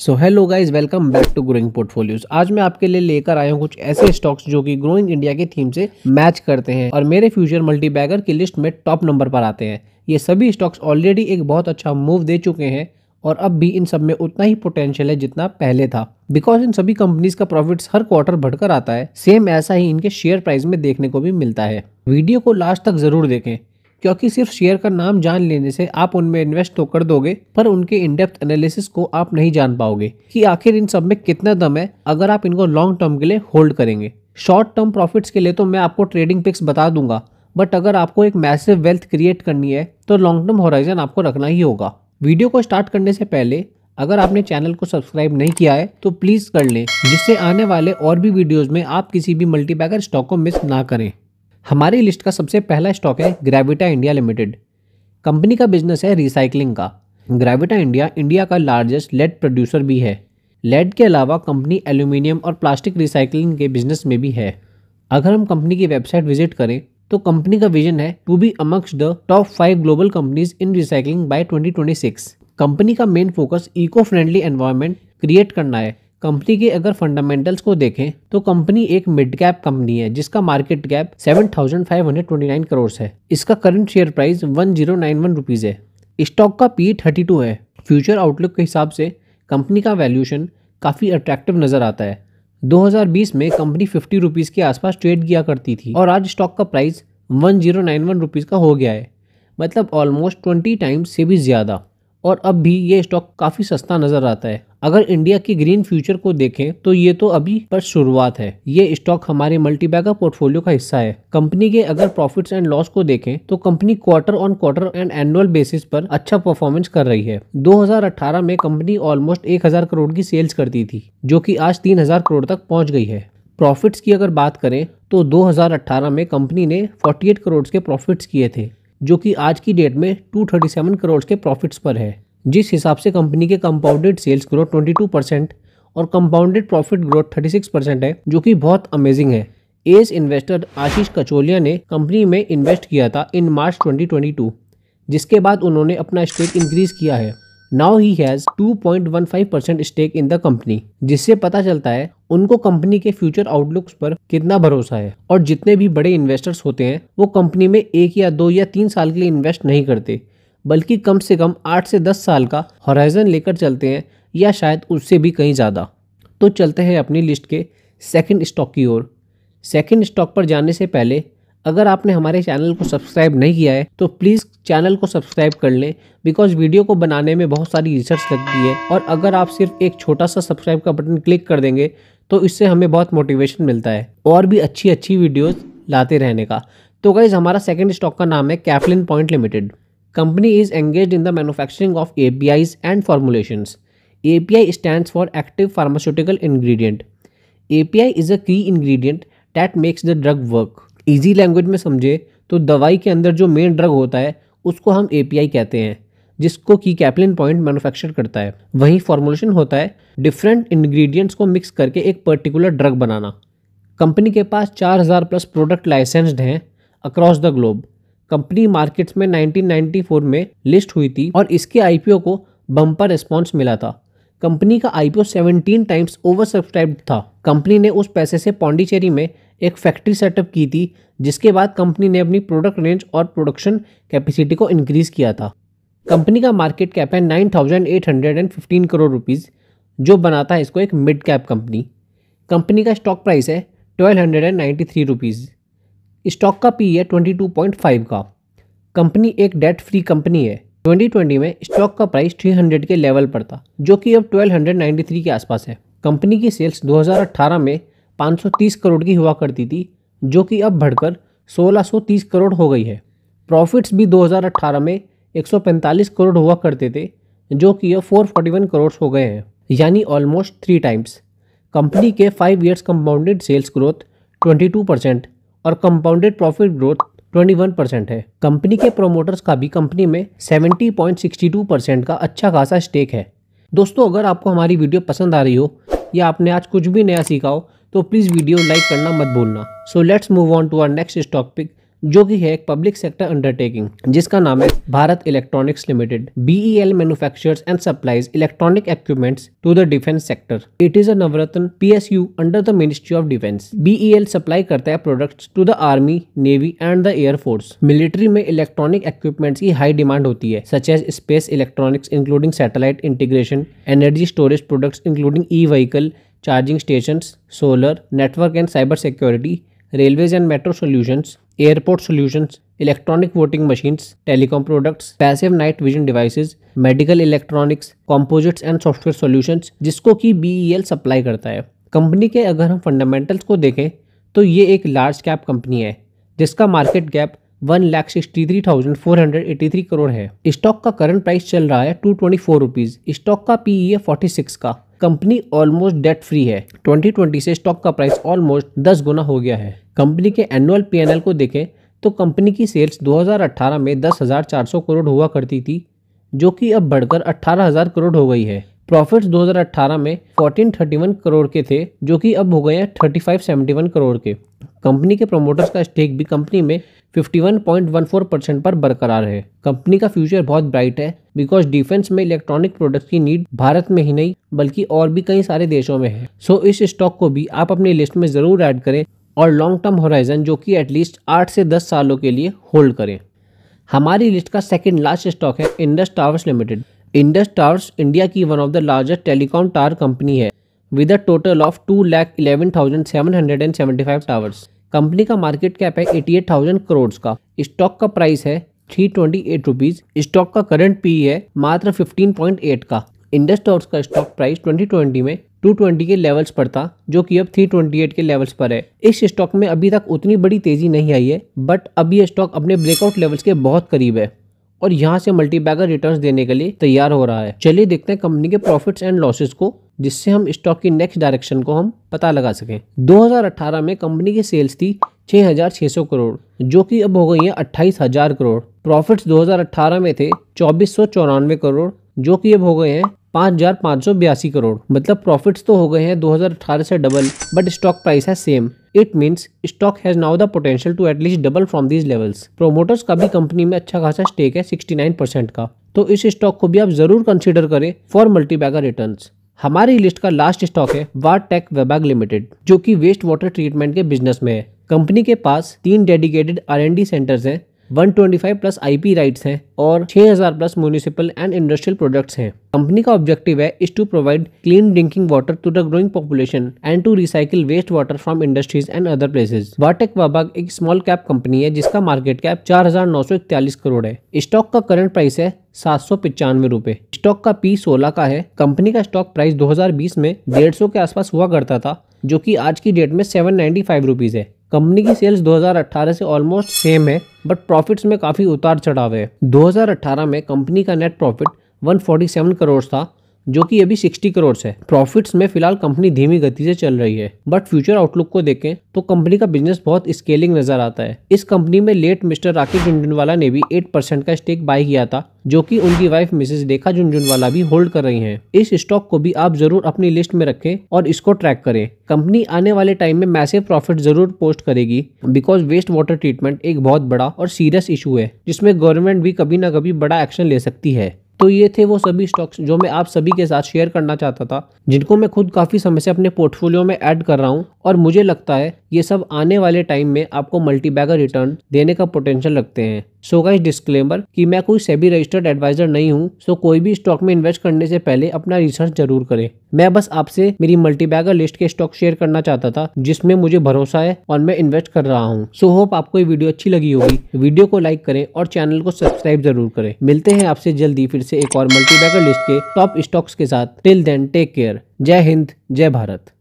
So hello guys welcome back to growing portfolios आज मैं आपके लिए लेकर आया हूँ कुछ ऐसे स्टॉक्स जो कि ग्रोइंग इंडिया की थीम से मैच करते हैं और मेरे फ्यूचर मल्टीबैगर की लिस्ट में टॉप नंबर पर आते हैं ये सभी स्टॉक्स ऑलरेडी एक बहुत अच्छा मूव दे चुके हैं और अब भी इन सब में उतना ही पोटेंशियल है जितना पहले था बिकॉज इन सभी कंपनीज का प्रॉफिट हर क्वार्टर बढ़कर आता है सेम ऐसा ही इनके शेयर प्राइस में देखने को भी मिलता है वीडियो को लास्ट तक जरूर देखें क्योंकि सिर्फ शेयर का नाम जान लेने से आप उनमें इन्वेस्ट तो कर दोगे पर उनके इनडेप्थ एनालिसिस को आप नहीं जान पाओगे कि आखिर इन सब में कितना दम है अगर आप इनको लॉन्ग टर्म के लिए होल्ड करेंगे शॉर्ट टर्म प्रॉफिट्स के लिए तो मैं आपको ट्रेडिंग पिक्स बता दूंगा बट अगर आपको एक मैसिव वेल्थ क्रिएट करनी है तो लॉन्ग टर्म होराइजन आपको रखना ही होगा वीडियो को स्टार्ट करने से पहले अगर आपने चैनल को सब्सक्राइब नहीं किया है तो प्लीज़ कर लें जिससे आने वाले और भी वीडियोज में आप किसी भी मल्टीपैकर स्टॉक को मिस ना करें हमारी लिस्ट का सबसे पहला स्टॉक है ग्रेविटा इंडिया लिमिटेड कंपनी का बिजनेस है रिसाइकलिंग का ग्रेविटा इंडिया इंडिया का लार्जेस्ट लेड प्रोड्यूसर भी है लेड के अलावा कंपनी एल्यूमिनियम और प्लास्टिक रिसाइकलिंग के बिजनेस में भी है अगर हम कंपनी की वेबसाइट विजिट करें तो कंपनी का विजन है to be amongst the top five global companies in recycling by 2026। Company का main focus eco friendly environment create करना है कंपनी के अगर फंडामेंटल्स को देखें तो कंपनी एक मिड कैप कंपनी है जिसका मार्केट कैप 7,529 करोड़ है इसका करंट शेयर प्राइस 1091 जीरो है स्टॉक का पी 32 e है फ्यूचर आउटलुक के हिसाब से कंपनी का वैल्यूशन काफ़ी अट्रैक्टिव नज़र आता है 2020 में कंपनी फिफ्टी रुपीज़ के आसपास ट्रेड किया करती थी और आज स्टॉक का price one zero nine one rupees का हो गया है मतलब ऑलमोस्ट ट्वेंटी टाइम्स से भी ज़्यादा और अब भी ये स्टॉक काफ़ी सस्ता नज़र आता है अगर इंडिया की ग्रीन फ्यूचर को देखें तो ये तो अभी पर शुरुआत है ये स्टॉक हमारे मल्टीबैगर पोर्टफोलियो का हिस्सा है कंपनी के अगर प्रॉफिट्स एंड लॉस को देखें तो company quarter on quarter and annual basis पर अच्छा परफॉर्मेंस कर रही है 2018 में कंपनी ऑलमोस्ट 1000 करोड़ की सेल्स करती थी जो की आज तीन करोड़ तक पहुंच गई है प्रॉफिट्स की अगर बात करें तो 2018 में कंपनी ने 48 करोड़ के प्रॉफिट्स किए थे जो कि आज की डेट में 237 करोड़ के प्रॉफिट्स पर है जिस हिसाब से कंपनी के कंपाउंडेड सेल्स ग्रोथ 22 परसेंट और कंपाउंडेड प्रॉफिट ग्रोथ 36 परसेंट है जो कि बहुत अमेजिंग है एस इन्वेस्टर आशीष कचोलिया ने कंपनी में इन्वेस्ट किया था इन मार्च 2022 जिसके बाद उन्होंने अपना स्टेक इंक्रीज किया है now he has 2.15 percent stake in the company जिससे पता चलता है उनको कंपनी के फ्यूचर आउटलुक्स पर कितना भरोसा है और जितने भी बड़े इन्वेस्टर्स होते हैं वो कंपनी में एक या दो या तीन साल के लिए इन्वेस्ट नहीं करते बल्कि कम से कम आठ से दस साल का हॉराइजन लेकर चलते हैं या शायद उससे भी कहीं ज़्यादा तो चलते हैं अपनी लिस्ट के सेकेंड स्टॉक की ओर सेकेंड स्टॉक पर जाने से पहले अगर आपने हमारे चैनल को सब्सक्राइब नहीं किया है तो प्लीज़ चैनल को सब्सक्राइब कर लें बिकॉज वीडियो को बनाने में बहुत सारी रिसर्च लगती है और अगर आप सिर्फ एक छोटा सा सब्सक्राइब का बटन क्लिक कर देंगे तो इससे हमें बहुत मोटिवेशन मिलता है और भी अच्छी अच्छी वीडियोज़ लाते रहने का तो गाइज़ हमारा सेकेंड स्टॉक का नाम है Caplin Point limited company is engage in the manufacturing of A P Is and formulations A P I stand for active pharmaceutical ingredient A P I is a key ingredient that makes the drug work easy language में समझे तो दवाई के अंदर जो main drug होता है उसको हम ए कहते हैं जिसको की कैपलिन पॉइंट मैन्युफैक्चर करता है वहीं फॉर्मुलेशन होता है डिफरेंट इंग्रेडिएंट्स को मिक्स करके एक पर्टिकुलर ड्रग बनाना कंपनी के पास 4000 प्लस प्रोडक्ट लाइसेंस्ड हैं across the globe company markets में 1994 में लिस्ट हुई थी और इसके आईपीओ को बम्पर रिस्पॉन्स मिला था कंपनी का आईपीओ 17 टाइम्स ओवर सब्सक्राइब था कंपनी ने उस पैसे से पौंडीचेरी में एक फैक्ट्री सेटअप की थी जिसके बाद कंपनी ने अपनी प्रोडक्ट रेंज और प्रोडक्शन कैपेसिटी को इंक्रीज किया था कंपनी का मार्केट कैप है 9,815 करोड़ रुपीज़ जो बनाता है इसको एक मिड कैप कंपनी कंपनी का स्टॉक प्राइस है twelve hundred and ninety three rupees stock का पी e है ट्वेंटी टू पॉइंट फाइव का कंपनी एक डेट फ्री कंपनी है 2020 में स्टॉक का प्राइस 300 के लेवल पर था जो कि अब 1293 के आसपास है कंपनी की सेल्स 2018 में 530 करोड़ की हुआ करती थी जो कि अब बढ़कर 1630 करोड़ हो गई है प्रॉफिट्स भी 2018 में 145 करोड़ हुआ करते थे जो कि अब 441 करोड़ हो गए हैं यानी ऑलमोस्ट थ्री टाइम्स कंपनी के five years compounded sales growth 22 percent और कंपाउंडेड प्रॉफिट ग्रोथ 21 परसेंट है कंपनी के प्रोमोटर्स का भी कंपनी में 70.62 परसेंट का अच्छा खासा स्टेक है दोस्तों अगर आपको हमारी वीडियो पसंद आ रही हो या आपने आज कुछ भी नया सीखा हो तो प्लीज़ वीडियो लाइक करना मत भूलना so let's move on to our next topic जो कि है एक पब्लिक सेक्टर अंडरटेकिंग जिसका नाम है Bharat electronics limited BEL manufactures and supplies electronic equipments to the defense sector. It is a Navratna PSU under the ministry of defence BEL supply करता है products to the army navy and the air force military में electronic equipments की high demand होती है such as space electronics including satellite integration energy storage products including e vehicle charging station solar network and cyber security railways and metro solutions airport solutions electronic voting machines telecom products passive night vision devices medical electronics composites and software solutions जिसको कि L e supply करता है company के अगर हम fundamentals को देखें तो ये एक लार्ज कैप कंपनी है जिसका market cap one lakh sixty three thousand four hundred eighty three crore है स्टॉक का करंट प्राइस चल रहा है two twenty four rupees stock का पीई है फोर्टी सिक्स का कंपनी ऑलमोस्ट डेट फ्री है 2020 से स्टॉक का प्राइस ऑलमोस्ट 10 गुना हो गया है कंपनी के एनुअल पीएनएल को देखें तो कंपनी की सेल्स 2018 में 10,400 करोड़ हुआ करती थी जो कि अब बढ़कर 18,000 करोड़ हो गई है प्रॉफिट्स 2018 में 1431 करोड़ के थे जो कि अब हो गए हैं थर्टी करोड़ के कंपनी के प्रोमोटर्स का स्टेक भी कंपनी में 51.14 परसेंट पर बरकरार है कंपनी का फ्यूचर बहुत ब्राइट है बिकॉज डिफेंस में इलेक्ट्रॉनिक प्रोडक्ट्स की नीड भारत में ही नहीं बल्कि और भी कई सारे देशों में है सो so, इस स्टॉक को भी आप अपनी लिस्ट में ज़रूर ऐड करें और लॉन्ग टर्म होराइजन जो कि एटलीस्ट आठ से दस सालों के लिए होल्ड करें हमारी लिस्ट का सेकेंड लास्ट स्टॉक है Indus Towers limited Indus Towers India की one of the largest telecom tower company है with a total of two lakh eleven thousand seven hundred and seventy five towers company का market cap है eighty eight thousand crore का stock का price है three twenty eight rupees stock का current P है मात्र fifteen point eight का towers का स्टॉक प्राइस ट्वेंटी ट्वेंटी में 220 के लेवल्स पर था जो कि अब 328 के लेवल्स पर है इस स्टॉक में अभी तक उतनी बड़ी तेजी नहीं आई है बट अब ये स्टॉक अपने ब्रेकआउट लेवल्स के बहुत करीब है और यहाँ से मल्टी बैगर रिटर्न देने के लिए तैयार हो रहा है चलिए देखते हैं कंपनी के प्रॉफिट्स एंड लॉसेस को जिससे हम स्टॉक की नेक्स्ट डायरेक्शन को हम पता लगा सकें 2018 में कंपनी की सेल्स थी 6,600 करोड़ जो कि अब हो गई है 28,000 करोड़ प्रॉफिट्स 2018 में थे चौबीस करोड़ जो कि अब हो गए हैं पाँच हजार पाँच सौ बयासी करोड़ मतलब प्रॉफिट्स तो हो गए हैं 2018 से डबल बट स्टॉक प्राइस है same it means stock has now the potential to at least double from these levels promoters का भी कंपनी में अच्छा खासा स्टेक है 69 परसेंट का तो इस स्टॉक को भी आप जरूर कंसिडर करें फॉर मल्टीबैगर रिटर्न हमारी लिस्ट का लास्ट स्टॉक है वार टेक वेबैग लिमिटेड जो कि वेस्ट वाटर ट्रीटमेंट के बिजनेस में है कंपनी के पास तीन डेडिकेटेड आर सेंटर्स हैं 125 प्लस आईपी राइट्स हैं और 6000 plus municipal and industrial products हैं कंपनी का ऑब्जेक्टिव है is to provide clean drinking water to the growing population and to recycle waste water from industries and other places VA Tech Wabag एक small cap company है जिसका market cap चार करोड़ है stock का current price है सात सौ पिचानवे रूपए स्टॉक का पी सोलह का है कंपनी का स्टॉक प्राइस 2020 में डेढ़ सौ के आसपास हुआ करता था जो कि आज की डेट में सेवन नाइन्टी फाइव रुपीज़ है कंपनी की सेल्स 2018 से ऑलमोस्ट सेम है बट प्रॉफिट्स में काफ़ी उतार चढ़ाव है 2018 में कंपनी का नेट प्रॉफिट 147 करोड़ था जो कि अभी 60 करोड़ है प्रॉफिट्स में फिलहाल कंपनी धीमी गति से चल रही है बट फ्यूचर आउटलुक को देखें तो कंपनी का बिजनेस बहुत स्केलिंग नजर आता है इस कंपनी में लेट मिस्टर राकेश झुंझुनवाला ने भी 8 परसेंट का स्टेक बाय किया था जो कि उनकी वाइफ मिसेस रेखा झुंझुनवाला भी होल्ड कर रही हैं। इस स्टॉक को भी आप जरूर अपनी लिस्ट में रखें और इसको ट्रैक करें कंपनी आने वाले टाइम में मैसिव प्रॉफिट जरूर पोस्ट करेगी बिकॉज वेस्ट वाटर ट्रीटमेंट एक बहुत बड़ा और सीरियस इशू है जिसमें गवर्नमेंट भी कभी ना कभी बड़ा एक्शन ले सकती है तो ये थे वो सभी स्टॉक्स जो मैं आप सभी के साथ शेयर करना चाहता था जिनको मैं खुद काफ़ी समय से अपने पोर्टफोलियो में ऐड कर रहा हूँ और मुझे लगता है ये सब आने वाले टाइम में आपको मल्टीबैगर रिटर्न देने का पोटेंशियल रखते हैं सो का डिस्क्लेमर कि मैं कोई सेबी रजिस्टर्ड एडवाइजर नहीं हूँ सो कोई भी स्टॉक में इन्वेस्ट करने से पहले अपना रिसर्च जरूर करें मैं बस आपसे मेरी मल्टीबैगर लिस्ट के स्टॉक शेयर करना चाहता था जिसमें मुझे भरोसा है और मैं इन्वेस्ट कर रहा हूँ सो होप आपको ये वीडियो अच्छी लगी होगी वीडियो को लाइक करें और चैनल को सब्सक्राइब जरूर करें मिलते हैं आपसे जल्दी फिर से एक और मल्टीबैगर लिस्ट के टॉप स्टॉक्स के साथ टिल देन टेक केयर जय हिंद जय भारत